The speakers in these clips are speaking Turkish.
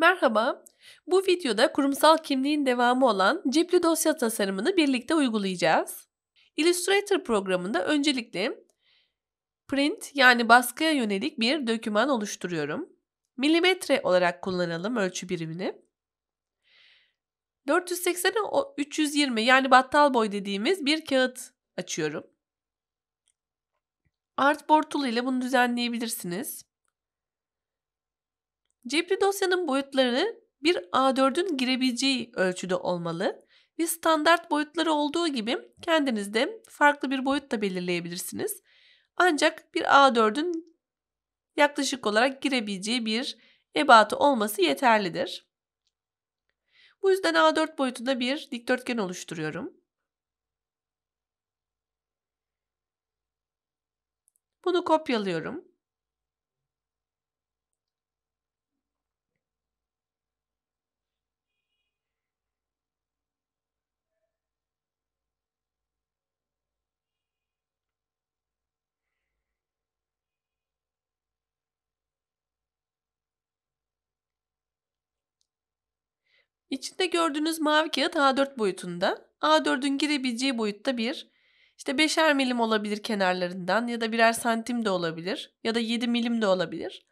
Merhaba, bu videoda kurumsal kimliğin devamı olan cepli dosya tasarımını birlikte uygulayacağız. Illustrator programında öncelikle print yani baskıya yönelik bir döküman oluşturuyorum. Milimetre olarak kullanalım ölçü birimini. 480'e 320 yani battal boy dediğimiz bir kağıt açıyorum. Artboard tool ile bunu düzenleyebilirsiniz. Cebri dosyanın boyutları bir A4'ün girebileceği ölçüde olmalı ve standart boyutları olduğu gibi kendiniz de farklı bir boyut da belirleyebilirsiniz. Ancak bir A4'ün yaklaşık olarak girebileceği bir ebatı olması yeterlidir. Bu yüzden A4 boyutunda bir dikdörtgen oluşturuyorum. Bunu kopyalıyorum. İçinde gördüğünüz mavi kağıt A4 boyutunda. A4'ün girebileceği boyutta bir, işte 5'er milim olabilir kenarlarından ya da birer santim de olabilir ya da 7 milim de olabilir.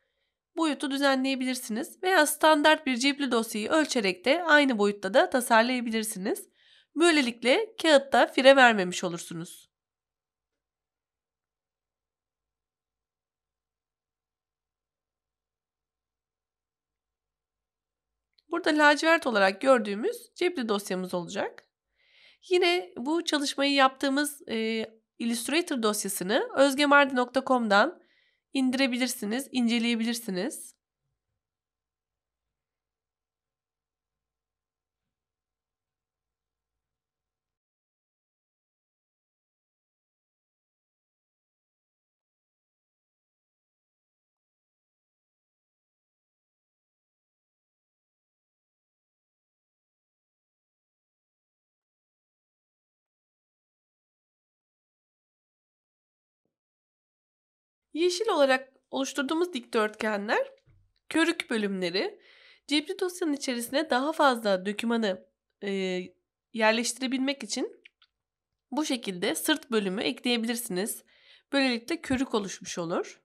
Boyutu düzenleyebilirsiniz veya standart bir cipli dosyayı ölçerek de aynı boyutta da tasarlayabilirsiniz. Böylelikle kağıtta fire vermemiş olursunuz. Burada lacivert olarak gördüğümüz cepli dosyamız olacak. Yine bu çalışmayı yaptığımız e, Illustrator dosyasını özgemardin.com'dan indirebilirsiniz, inceleyebilirsiniz. Yeşil olarak oluşturduğumuz dikdörtgenler körük bölümleri. Cebri dosyanın içerisine daha fazla dökümanı e, yerleştirebilmek için bu şekilde sırt bölümü ekleyebilirsiniz. Böylelikle körük oluşmuş olur.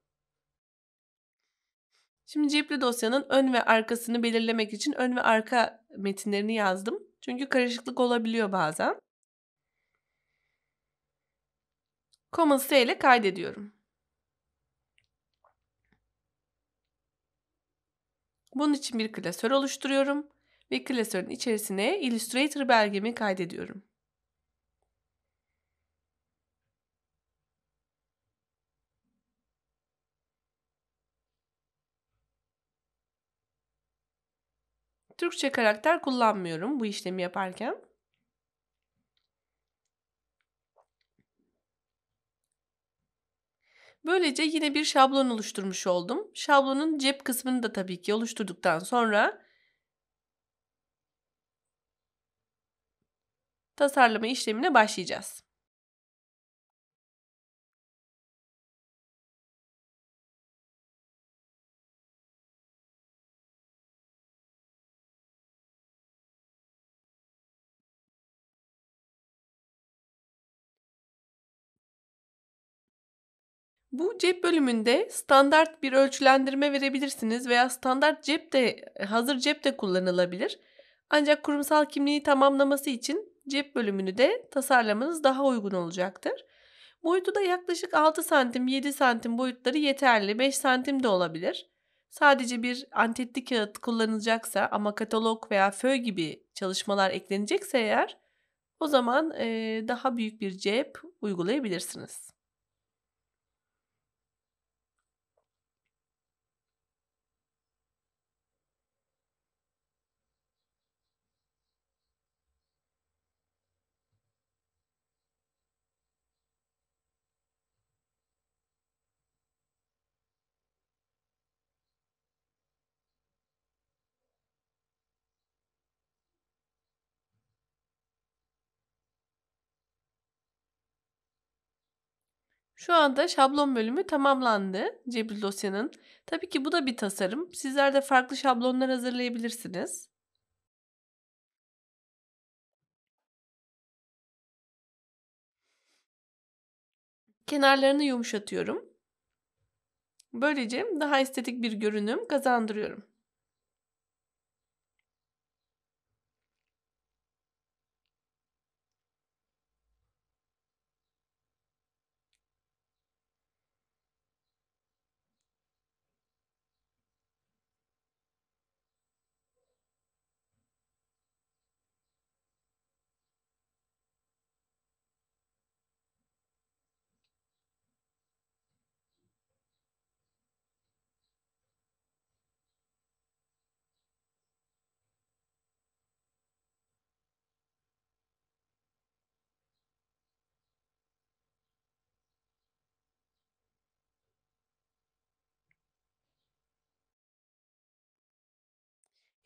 Şimdi cebri dosyanın ön ve arkasını belirlemek için ön ve arka metinlerini yazdım. Çünkü karışıklık olabiliyor bazen. Command C ile kaydediyorum. Bunun için bir klasör oluşturuyorum ve klasörün içerisine Illustrator belgemi kaydediyorum. Türkçe karakter kullanmıyorum bu işlemi yaparken. Böylece yine bir şablon oluşturmuş oldum. Şablonun cep kısmını da tabii ki oluşturduktan sonra tasarlama işlemine başlayacağız. Bu cep bölümünde standart bir ölçülendirme verebilirsiniz veya standart cep de hazır cep de kullanılabilir. Ancak kurumsal kimliği tamamlaması için cep bölümünü de tasarlamanız daha uygun olacaktır. Boyutu da yaklaşık 6 santim 7 santim boyutları yeterli 5 santim de olabilir. Sadece bir antetli kağıt kullanılacaksa ama katalog veya föy gibi çalışmalar eklenecekse eğer o zaman daha büyük bir cep uygulayabilirsiniz. Şu anda şablon bölümü tamamlandı Cebril dosyanın. Tabii ki bu da bir tasarım. Sizler de farklı şablonlar hazırlayabilirsiniz. Kenarlarını yumuşatıyorum. Böylece daha estetik bir görünüm kazandırıyorum.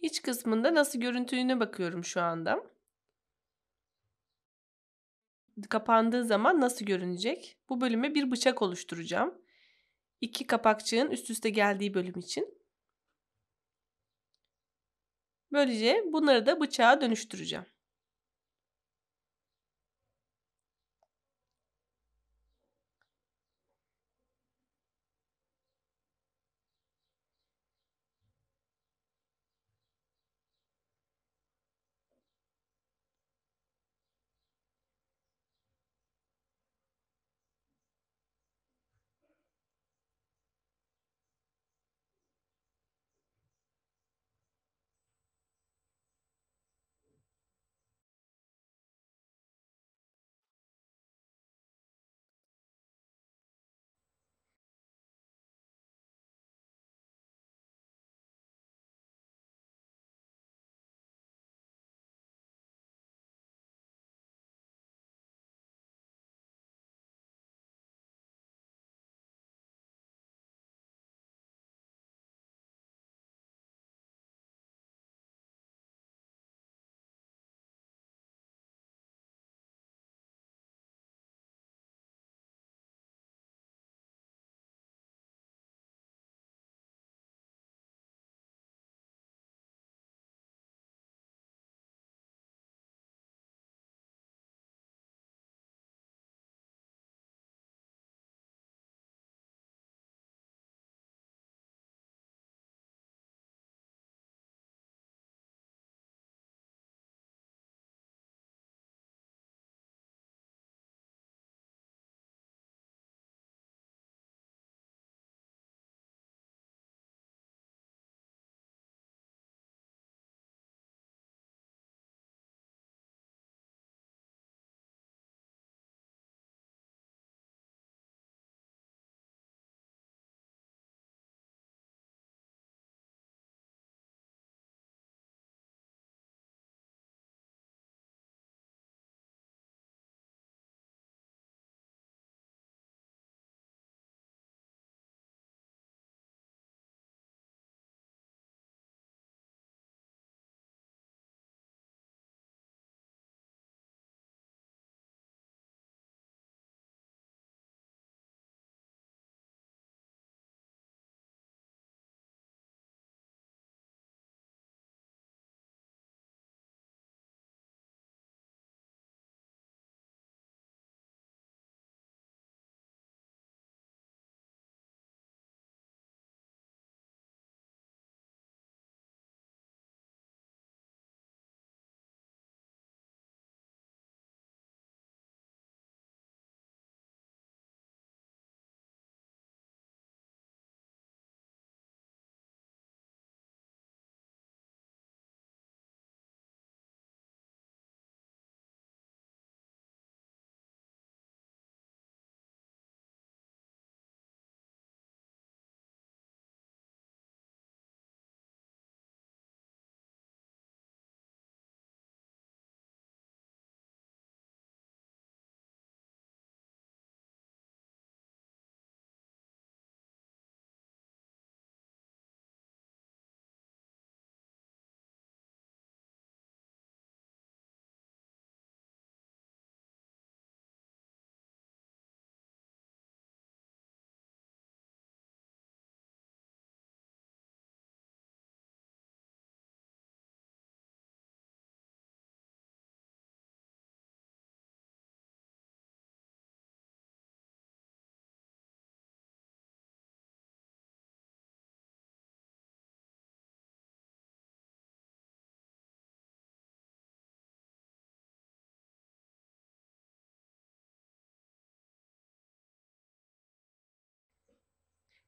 İç kısmında nasıl görüntüğüne bakıyorum şu anda. Kapandığı zaman nasıl görünecek? Bu bölüme bir bıçak oluşturacağım. İki kapakçığın üst üste geldiği bölüm için. Böylece bunları da bıçağa dönüştüreceğim.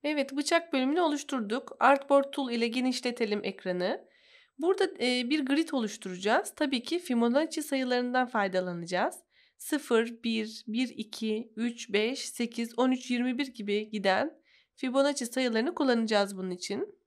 Evet bıçak bölümünü oluşturduk. Artboard Tool ile genişletelim ekranı. Burada e, bir grid oluşturacağız. Tabii ki Fibonacci sayılarından faydalanacağız. 0, 1, 1, 2, 3, 5, 8, 13, 21 gibi giden Fibonacci sayılarını kullanacağız bunun için.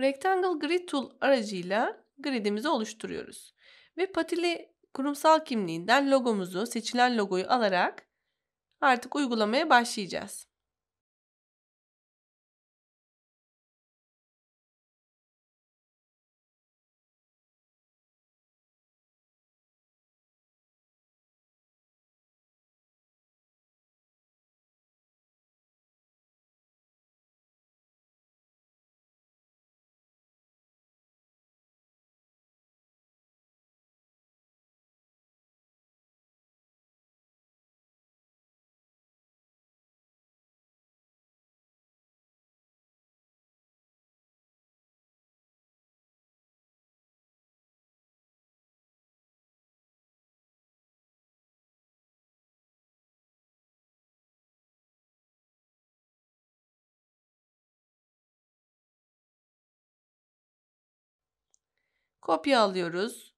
Rectangle Grid Tool aracıyla gridimizi oluşturuyoruz. Ve patili kurumsal kimliğinden logomuzu, seçilen logoyu alarak artık uygulamaya başlayacağız. Kopya alıyoruz.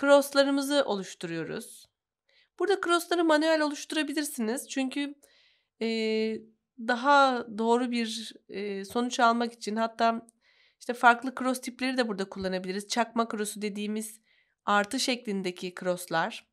crosslarımızı oluşturuyoruz. Burada crossları manuel oluşturabilirsiniz. Çünkü e, daha doğru bir e, sonuç almak için hatta işte farklı cross tipleri de burada kullanabiliriz. Çakma cross'u dediğimiz artı şeklindeki cross'lar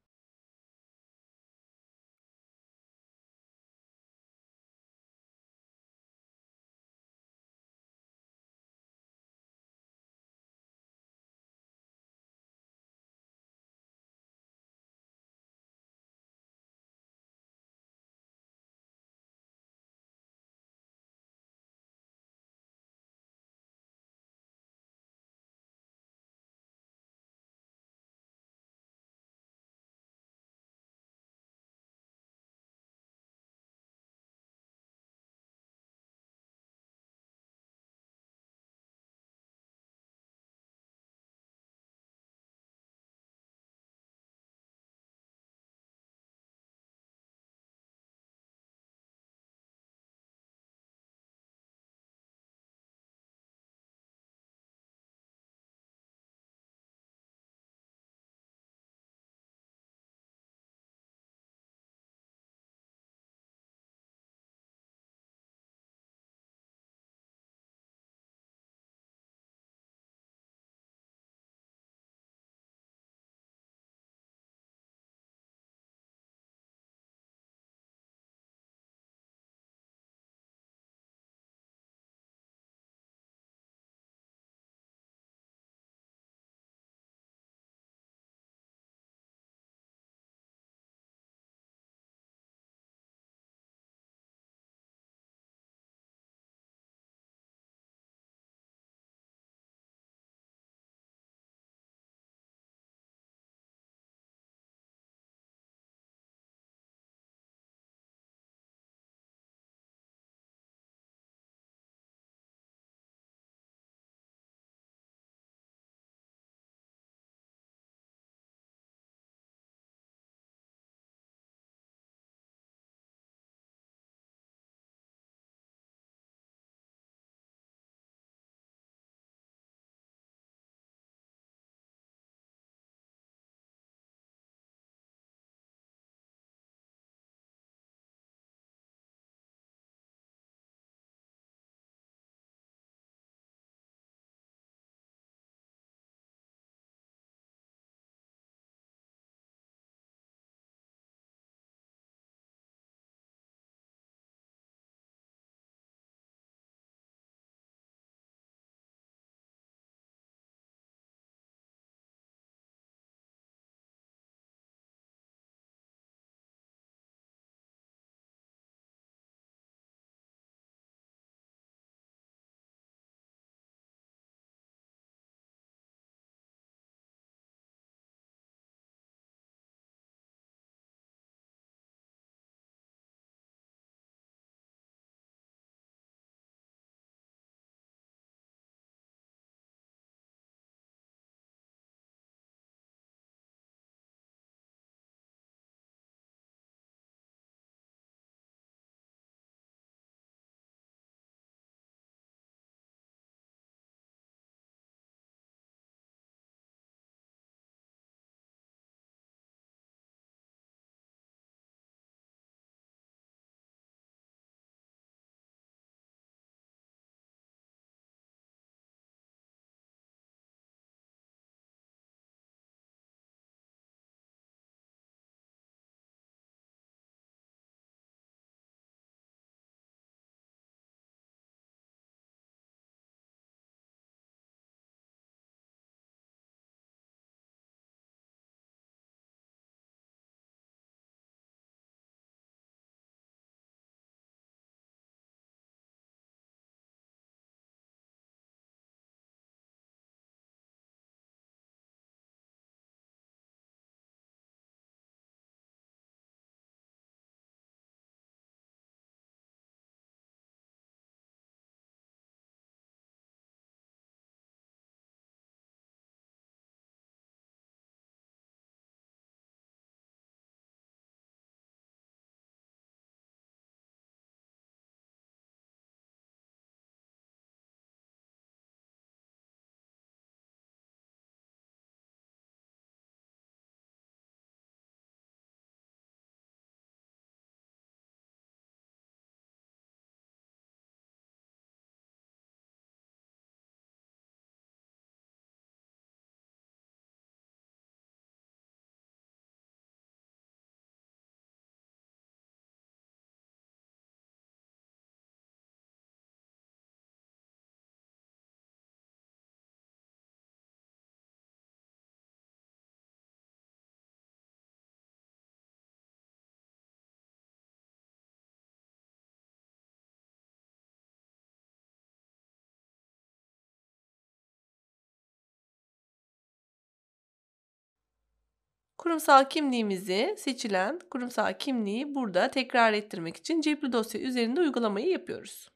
Kurumsal kimliğimizi seçilen kurumsal kimliği burada tekrar ettirmek için cepli dosya üzerinde uygulamayı yapıyoruz.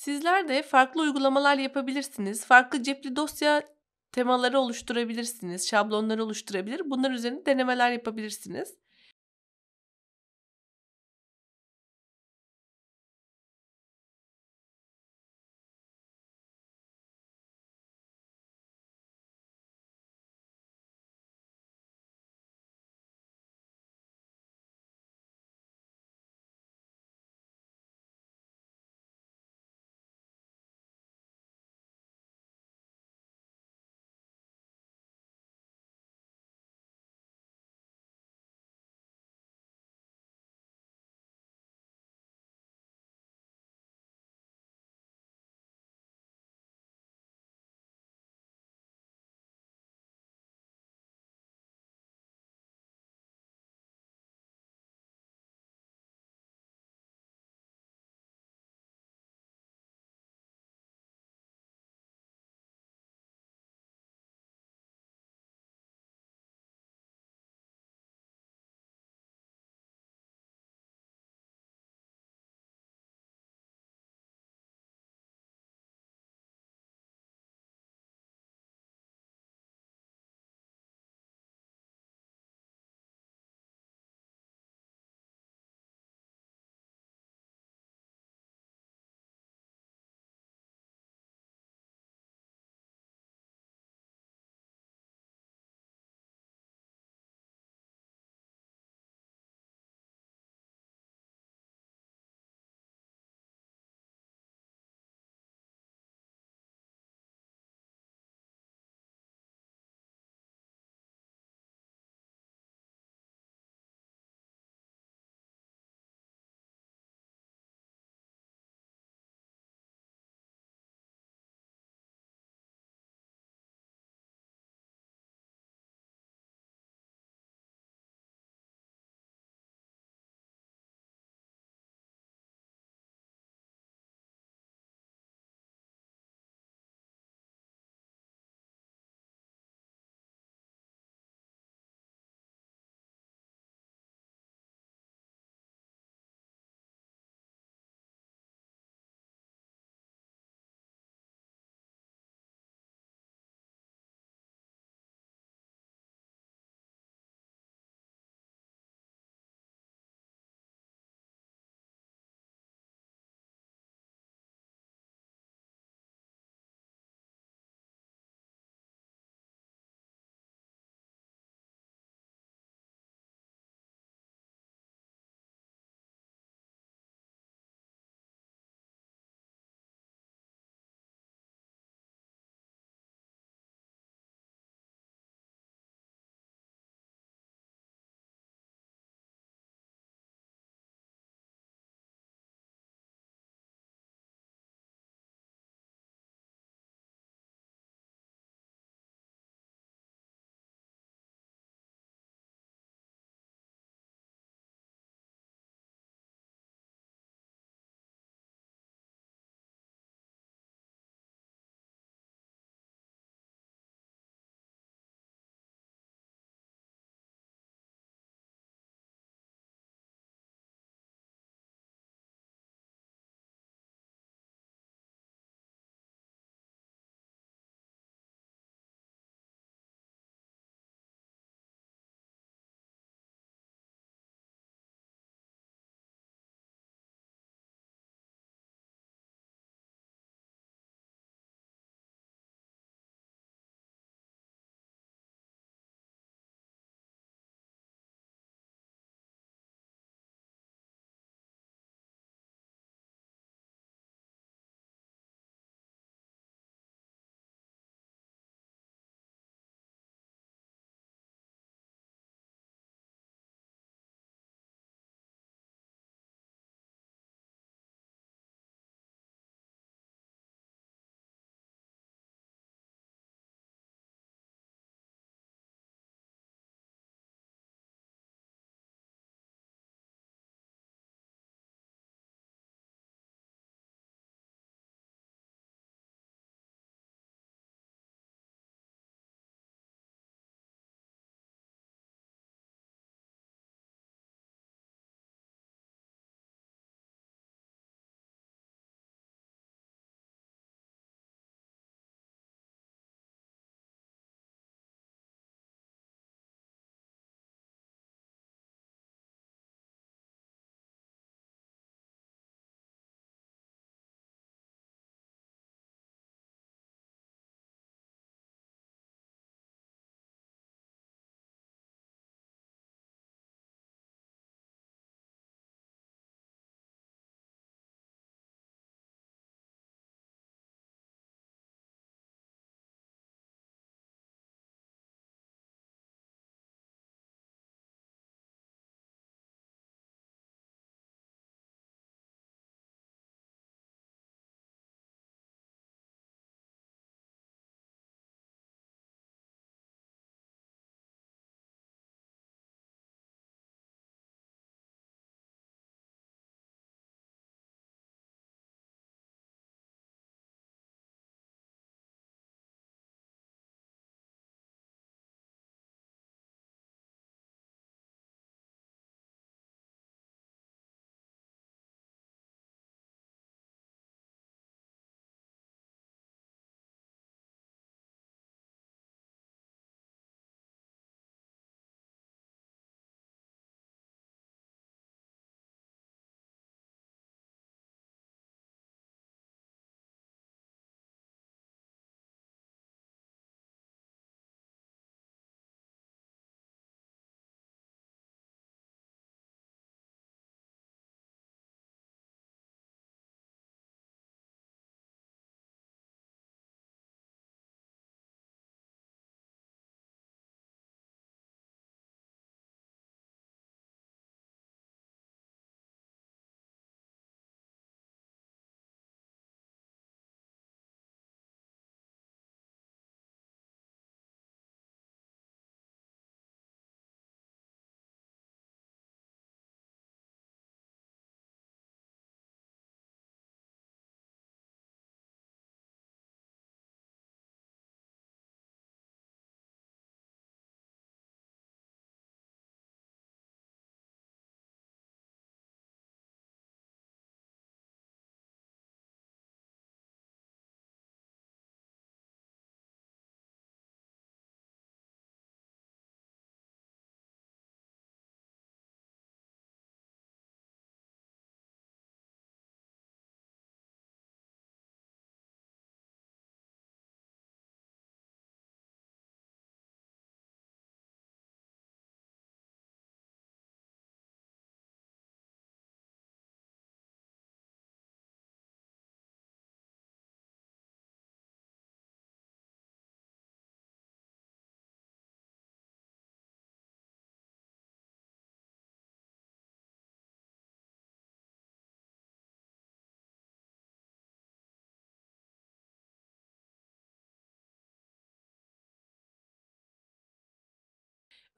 Sizler de farklı uygulamalar yapabilirsiniz. Farklı cepli dosya temaları oluşturabilirsiniz, şablonları oluşturabilir. Bunlar üzerine denemeler yapabilirsiniz.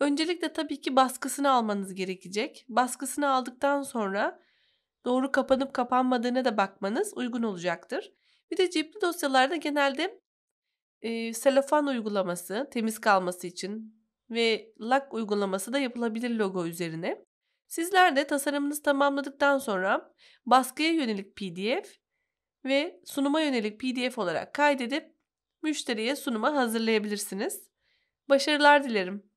Öncelikle tabii ki baskısını almanız gerekecek. Baskısını aldıktan sonra doğru kapanıp kapanmadığına da bakmanız uygun olacaktır. Bir de cepli dosyalarda genelde e, selofan uygulaması temiz kalması için ve lak uygulaması da yapılabilir logo üzerine. Sizler de tasarımınızı tamamladıktan sonra baskıya yönelik PDF ve sunuma yönelik PDF olarak kaydedip müşteriye sunuma hazırlayabilirsiniz. Başarılar dilerim.